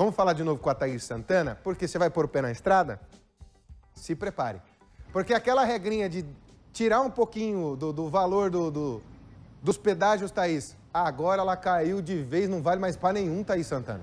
Vamos falar de novo com a Thaís Santana? Porque você vai pôr o pé na estrada? Se prepare. Porque aquela regrinha de tirar um pouquinho do, do valor do, do, dos pedágios, Thaís, agora ela caiu de vez, não vale mais para nenhum, Thaís Santana.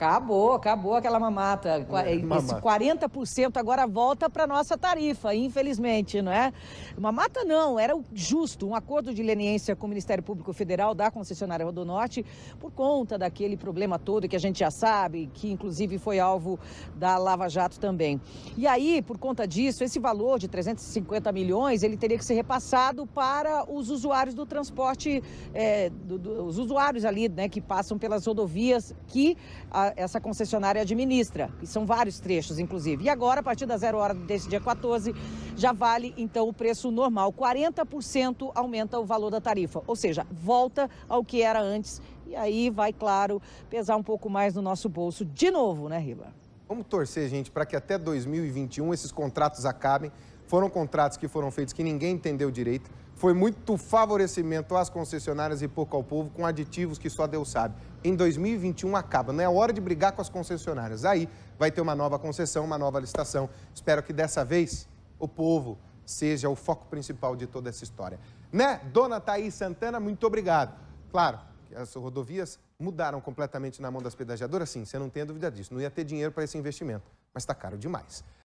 Acabou, acabou aquela mamata. É, é Esse 40% agora volta para nossa tarifa, infelizmente, não é? Mamata não, era justo um acordo de leniência com o Ministério Público Federal da concessionária Rodonorte por conta daquele problema todo que a gente já sabe, que inclusive foi alvo da Lava Jato também. E aí, por conta disso, esse valor de 350 milhões, ele teria que ser repassado para os usuários do transporte, é, do, do, os usuários ali, né, que passam pelas rodovias que a, ah, essa, concessionária administra, e são vários trechos, inclusive. E agora, a partir da zero hora desse dia 14, já vale então o preço normal. 40% aumenta o valor da tarifa, ou seja, volta ao que era antes. E aí vai, claro, pesar um pouco mais no nosso bolso de novo, né, Riba? Vamos torcer, gente, para que até 2021 esses contratos acabem. Foram contratos que foram feitos que ninguém entendeu direito. Foi muito favorecimento às concessionárias e pouco ao povo, com aditivos que só Deus sabe. Em 2021 acaba, não é hora de brigar com as concessionárias. Aí vai ter uma nova concessão, uma nova licitação. Espero que dessa vez o povo seja o foco principal de toda essa história. Né? Dona Thaís Santana, muito obrigado. Claro, as rodovias mudaram completamente na mão das pedagiadoras, sim, você não tem dúvida disso. Não ia ter dinheiro para esse investimento, mas está caro demais.